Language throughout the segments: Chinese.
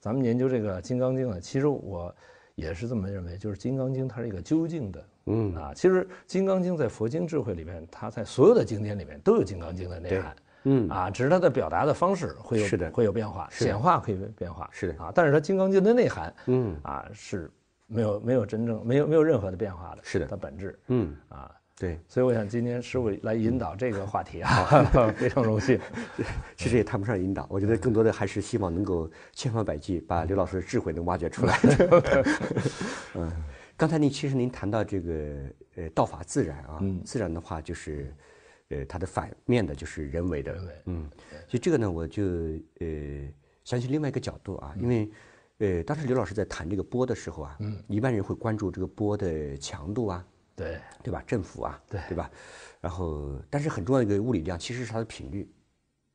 咱们研究这个《金刚经》啊，其实我也是这么认为，就是《金刚经》它是一个究竟的，嗯啊，其实《金刚经》在佛经智慧里面，它在所有的经典里面都有《金刚经》的内涵，嗯啊，只是它的表达的方式会有会有变化，显化可以变化，是的啊，但是它《金刚经》的内涵，嗯啊，是没有没有真正没有没有任何的变化的，是的，它本质，嗯啊。对，所以我想今天师傅来引导这个话题啊，非常荣幸。其实也谈不上引导，我觉得更多的还是希望能够千方百计把刘老师的智慧能挖掘出来。嗯，刚才您其实您谈到这个呃“道法自然”啊，自然的话就是呃它的反面的就是人为的。嗯。所以这个呢，我就呃想起另外一个角度啊，因为呃当时刘老师在谈这个波的时候啊，一般人会关注这个波的强度啊。对对吧？政府啊，对对吧？然后，但是很重要的一个物理量其实是它的频率，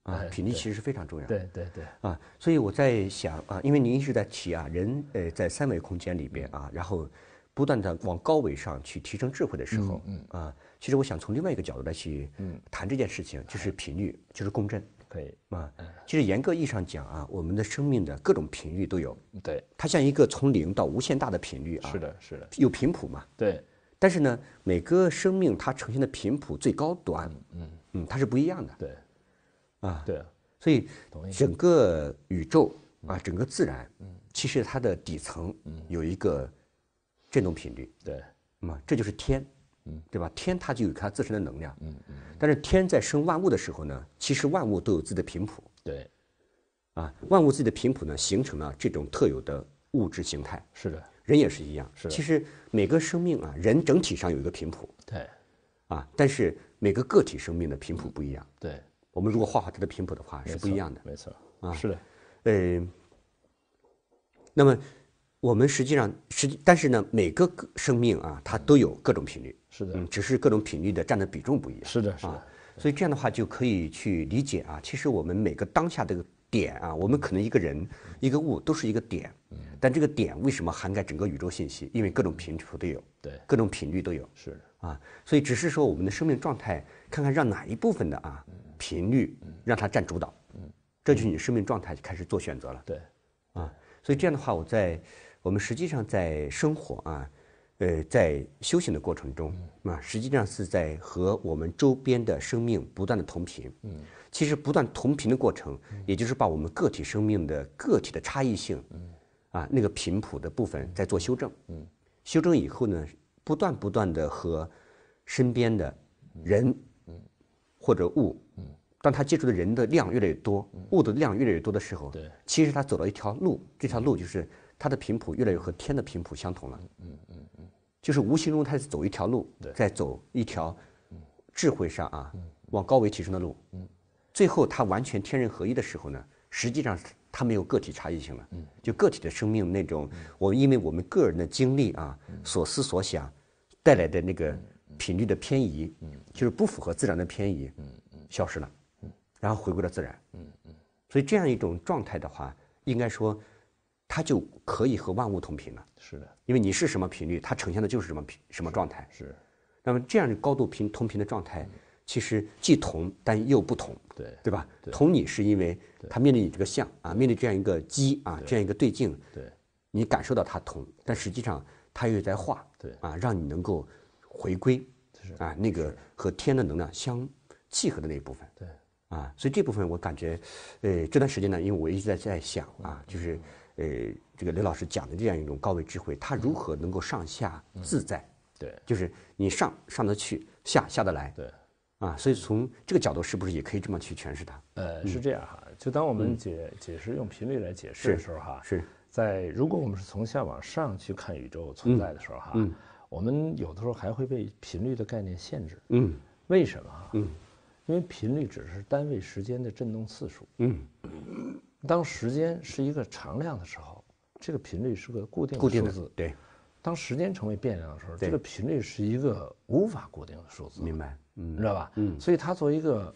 啊，频率其实是非常重要。对对对啊，所以我在想啊，因为您一直在提啊，人呃在三维空间里边啊，然后不断的往高维上去提升智慧的时候，嗯啊，其实我想从另外一个角度来去嗯谈这件事情，就是频率，就是共振。可以啊，其实严格意义上讲啊，我们的生命的各种频率都有。对，它像一个从零到无限大的频率啊。是的，是的，有频谱嘛？对。但是呢，每个生命它呈现的频谱最高端，嗯嗯，它是不一样的，对，啊，对，所以整个宇宙啊，整个自然，嗯，其实它的底层有一个振动频率，对，那么这就是天，嗯，对吧？天它就有它自身的能量，嗯嗯，但是天在生万物的时候呢，其实万物都有自己的频谱，对，啊，万物自己的频谱呢，形成了这种特有的物质形态，是的。人也是一样，是其实每个生命啊，人整体上有一个频谱，对，啊，但是每个个体生命的频谱不一样，对。我们如果画好它的频谱的话，是不一样的，没错，啊，是的，呃，那么我们实际上，实但是呢，每个生命啊，它都有各种频率，是的，嗯，只是各种频率的占的比重不一样，是的，是的，所以这样的话就可以去理解啊，其实我们每个当下这个。点啊，我们可能一个人、一个物都是一个点，嗯，但这个点为什么涵盖整个宇宙信息？因为各种频谱都有，对，各种频率都有，是啊，所以只是说我们的生命状态，看看让哪一部分的啊频率让它占主导，嗯，这就是你生命状态开始做选择了，对，啊，所以这样的话，我在我们实际上在生活啊，呃，在修行的过程中啊，实际上是在和我们周边的生命不断的同频，嗯。其实不断同频的过程，也就是把我们个体生命的个体的差异性，啊，那个频谱的部分在做修正。修正以后呢，不断不断的和身边的人或者物，当他接触的人的量越来越多，物的量越来越多的时候，其实他走了一条路，这条路就是他的频谱越来越和天的频谱相同了。就是无形中他走一条路，在走一条智慧上啊，往高维提升的路。最后，它完全天人合一的时候呢，实际上它没有个体差异性了。嗯，就个体的生命那种，我因为我们个人的经历啊，所思所想带来的那个频率的偏移，嗯，就是不符合自然的偏移，嗯嗯，消失了，嗯，然后回归了自然，嗯嗯，所以这样一种状态的话，应该说，它就可以和万物同频了。是的，因为你是什么频率，它呈现的就是什么什么状态。是，那么这样的高度频同频的状态。其实既同但又不同，对对吧？同你是因为他面对你这个像啊，面对这样一个机啊，这样一个对镜，对你感受到它同，但实际上它又在化，对啊，让你能够回归，啊，那个和天的能量相契合的那一部分，对啊，所以这部分我感觉，呃，这段时间呢，因为我一直在在想啊，就是呃，这个刘老师讲的这样一种高位智慧，它如何能够上下自在？对，就是你上上得去，下下得来。对。啊，所以从这个角度，是不是也可以这么去诠释它？呃，是这样哈。就当我们解解释用频率来解释的时候，哈，是在如果我们是从下往上去看宇宙存在的时候，哈，我们有的时候还会被频率的概念限制。嗯，为什么？嗯，因为频率只是单位时间的振动次数。嗯，当时间是一个常量的时候，这个频率是个固定数字。对。当时间成为变量的时候，这个频率是一个无法固定的数字。明白，嗯，知道吧？嗯，所以它作为一个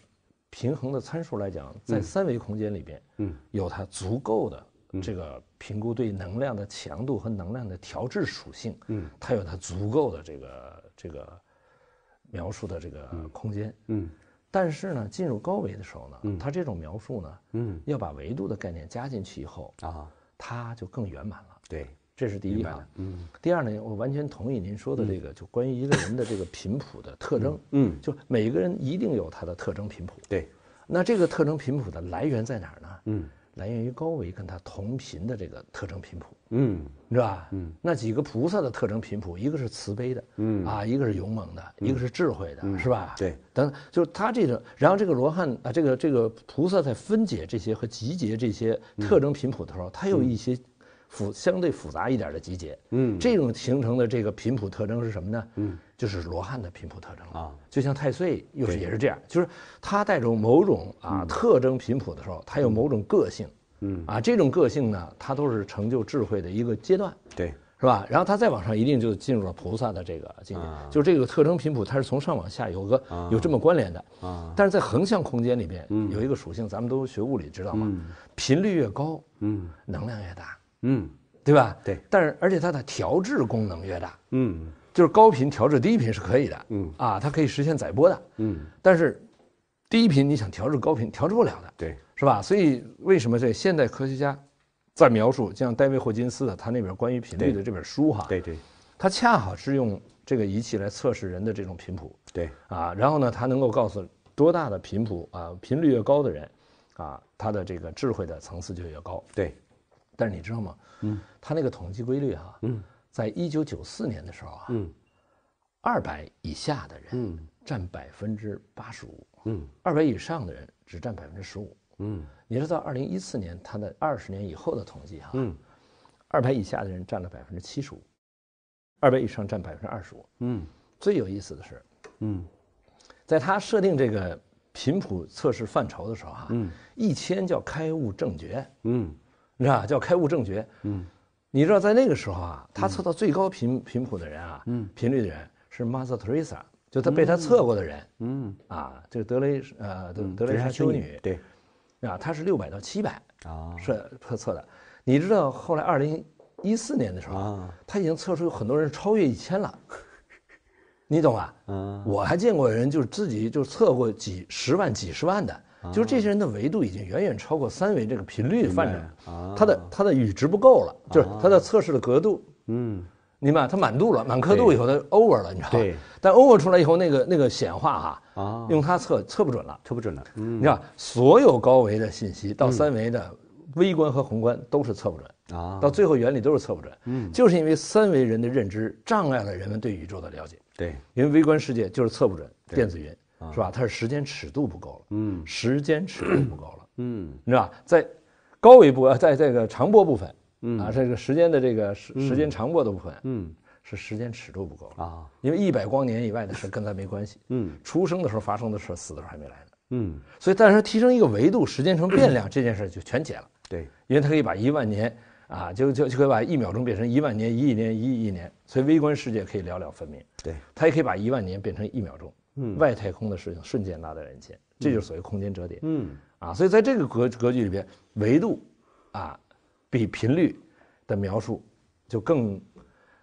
平衡的参数来讲，在三维空间里边，嗯，有它足够的这个评估对能量的强度和能量的调制属性，嗯，它有它足够的这个这个描述的这个空间，嗯，但是呢，进入高维的时候呢，它这种描述呢，嗯，要把维度的概念加进去以后啊，它就更圆满了，对。这是第一点。嗯，第二呢，我完全同意您说的这个，就关于一个人的这个频谱的特征。嗯，就每个人一定有他的特征频谱。对，那这个特征频谱的来源在哪儿呢？嗯，来源于高维跟他同频的这个特征频谱。嗯，是吧？嗯，那几个菩萨的特征频谱，一个是慈悲的，嗯啊，一个是勇猛的，一个是智慧的，是吧？对，等就是他这个，然后这个罗汉啊，这个这个菩萨在分解这些和集结这些特征频谱的时候，他有一些。复相对复杂一点的集结，嗯，这种形成的这个频谱特征是什么呢？嗯，就是罗汉的频谱特征啊，就像太岁又是也是这样，就是它带着某种啊特征频谱的时候，它有某种个性，嗯，啊这种个性呢，它都是成就智慧的一个阶段，对，是吧？然后他再往上一定就进入了菩萨的这个境界，就这个特征频谱它是从上往下有个有这么关联的啊，但是在横向空间里面有一个属性，咱们都学物理知道吗？频率越高，嗯，能量越大。嗯，对吧？对，但是而且它的调制功能越大，嗯，就是高频调制低频是可以的，嗯啊，它可以实现载波的，嗯，但是低频你想调制高频，调制不了的，对，是吧？所以为什么这现代科学家在描述，像戴维霍金斯的他那本关于频率的这本书哈，对对，他恰好是用这个仪器来测试人的这种频谱，对啊，然后呢，他能够告诉多大的频谱啊，频率越高的人啊，他的这个智慧的层次就越高，对。但是你知道吗？嗯，他那个统计规律哈，嗯，在一九九四年的时候啊，嗯，二百以下的人占百分之八十五，嗯，二百以上的人只占百分之十五，嗯。你知道二零一四年他的二十年以后的统计哈，嗯，二百以下的人占了百分之七十五，二百以上占百分之二十五，嗯。最有意思的是，嗯，在他设定这个频谱测试范畴的时候啊，嗯，一千叫开悟正觉，嗯。你知道叫开悟正觉，嗯，你知道在那个时候啊，他测到最高频频谱的人啊，频率的人是 Mother Teresa，就他被他测过的人，嗯，啊，就是德雷呃德德雷莎修女，对，啊，他是六百到七百啊，是测测的。你知道后来二零一四年的时候，他已经测出有很多人超越一千了，你懂啊？我还见过人就是自己就测过几十万几十万的。就是这些人的维度已经远远超过三维这个频率范围，啊，它的它的阈值不够了，就是它的测试的格度，嗯，你白？它满度了，满刻度以后它 over 了，你知道吧？对。但 over 出来以后，那个那个显化哈，啊，用它测测不准了，测不准了，嗯，你知道，所有高维的信息到三维的微观和宏观都是测不准啊，到最后原理都是测不准，嗯，就是因为三维人的认知障碍了人们对宇宙的了解，对，因为微观世界就是测不准电子云。是吧？它是时间尺度不够了。嗯，时间尺度不够了。嗯，你知道在高维波，在这个长波部分，啊，这个时间的这个时时间长波的部分，嗯，是时间尺度不够了啊。因为一百光年以外的事跟咱没关系。嗯，出生的时候发生的事，死的时候还没来呢。嗯，所以但是提升一个维度，时间成变量，这件事就全解了。对，因为它可以把一万年啊，就就就可以把一秒钟变成一万年，一亿年，一亿亿年，所以微观世界可以了了分明。对，它也可以把一万年变成一秒钟。外太空的事情瞬间拉到眼前，这就是所谓空间折叠。嗯，啊，所以在这个格格局里边，维度，啊，比频率的描述就更。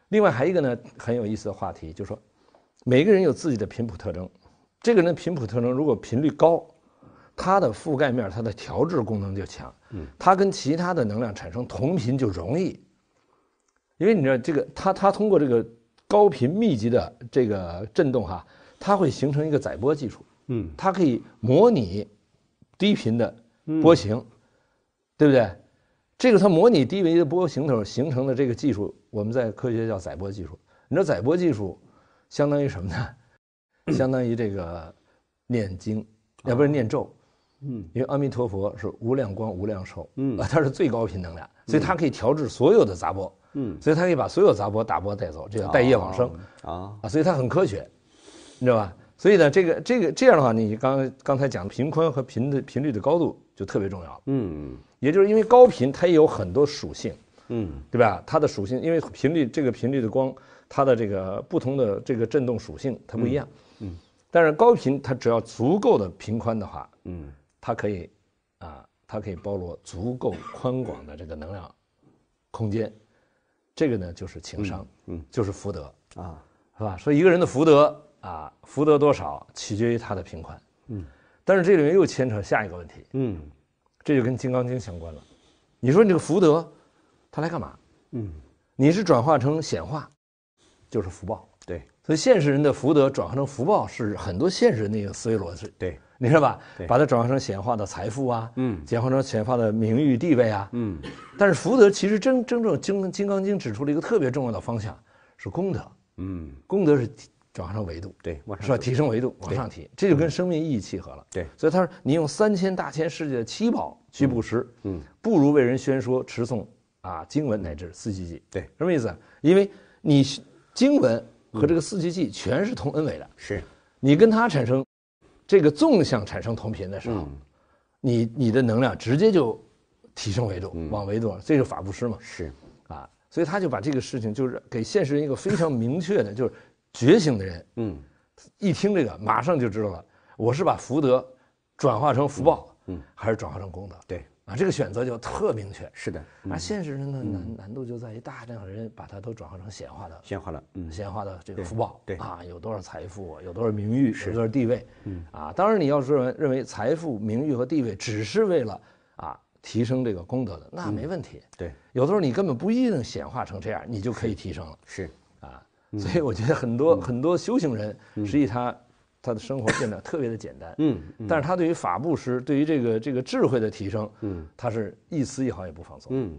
另外还一个呢，很有意思的话题，就是说，每个人有自己的频谱特征。这个人的频谱特征如果频率高，它的覆盖面、它的调制功能就强。嗯，它跟其他的能量产生同频就容易，因为你知道这个，它它通过这个高频密集的这个震动哈。它会形成一个载波技术，嗯，它可以模拟低频的波形，对不对？这个它模拟低频的波形头形成的这个技术，我们在科学叫载波技术。你知道载波技术相当于什么呢？相当于这个念经，也不是念咒，嗯，因为阿弥陀佛是无量光无量寿，嗯，它是最高频能量，所以它可以调制所有的杂波，嗯，所以它可以把所有杂波打波带走，这叫带业往生啊，啊，所以它很科学。你知道吧？所以呢，这个这个这样的话，你刚刚才讲的频宽和频的频率的高度就特别重要。嗯，也就是因为高频它也有很多属性。嗯，对吧？它的属性，因为频率这个频率的光，它的这个不同的这个振动属性它不一样。嗯，但是高频它只要足够的频宽的话，嗯，它可以，啊，它可以包罗足够宽广的这个能量，空间，这个呢就是情商，嗯，就是福德啊，是吧？所以一个人的福德。啊，福德多少取决于他的贫宽。嗯，但是这里面又牵扯下一个问题，嗯，这就跟《金刚经》相关了。你说你这个福德，他来干嘛？嗯，你是转化成显化，就是福报。对，所以现实人的福德转化成福报是很多现实人的一个思维逻辑。对，你道吧，把它转化成显化的财富啊，嗯，简化成显化的名誉地位啊，嗯，但是福德其实真真正《金金刚经》指出了一个特别重要的方向，是功德。嗯，功德是。转化成维度，对，是吧？提升维度，往上提，这就跟生命意义契合了。对，所以他说：“你用三千大千世界的七宝去布施，嗯，不如为人宣说持诵啊经文乃至四季记。”对，什么意思因为你经文和这个四季记全是同恩为的，是。你跟它产生这个纵向产生同频的时候，你你的能量直接就提升维度，往维度上，这就法布施嘛。是，啊，所以他就把这个事情就是给现实人一个非常明确的，就是。觉醒的人，嗯，一听这个，马上就知道了，我是把福德转化成福报，嗯，还是转化成功德，对，啊，这个选择就特明确。是的，而现实中的难难度就在于大量的人把它都转化成显化的，显化的，嗯，显化的这个福报，对，啊，有多少财富，有多少名誉，有多少地位，嗯，啊，当然，你要认为认为财富、名誉和地位只是为了啊提升这个功德的，那没问题，对，有的时候你根本不一定显化成这样，你就可以提升了，是，啊。所以我觉得很多很多修行人，实际他他的生活变得特别的简单，嗯，但是他对于法布施，对于这个这个智慧的提升，嗯，他是一丝一毫也不放松，嗯。